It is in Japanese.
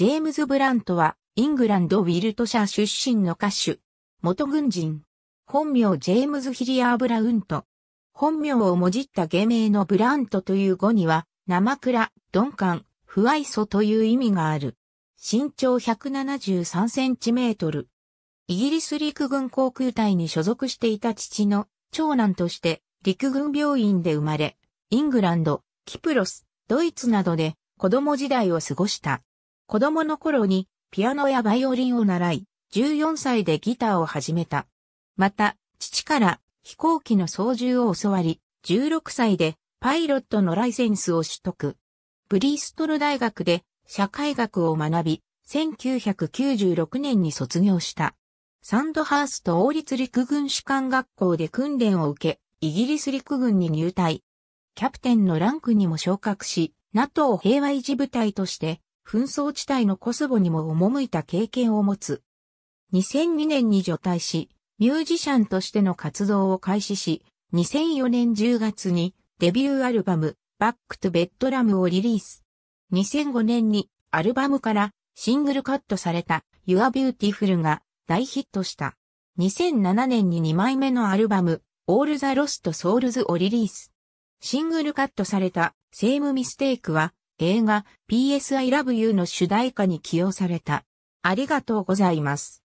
ジェームズ・ブラントは、イングランド・ウィルトシャー出身の歌手。元軍人。本名ジェームズ・ヒリアー・ブラウント。本名をもじった芸名のブラントという語には、生倉、鈍感、不愛想という意味がある。身長173センチメートル。イギリス陸軍航空隊に所属していた父の長男として陸軍病院で生まれ、イングランド、キプロス、ドイツなどで子供時代を過ごした。子供の頃にピアノやバイオリンを習い、14歳でギターを始めた。また、父から飛行機の操縦を教わり、16歳でパイロットのライセンスを取得。ブリストル大学で社会学を学び、1996年に卒業した。サンドハースト王立陸軍士官学校で訓練を受け、イギリス陸軍に入隊。キャプテンのランクにも昇格し、NATO 平和維持部隊として紛争地帯のコスボにも赴いた経験を持つ。2002年に除隊し、ミュージシャンとしての活動を開始し、2004年10月にデビューアルバム、バックとベッドラムをリリース。2005年にアルバムからシングルカットされた Your Beautiful が大ヒットした。2007年に2枚目のアルバム All the Lost Souls をリリース。シングルカットされた Same Mistake は映画 PS I Love You の主題歌に起用された。ありがとうございます。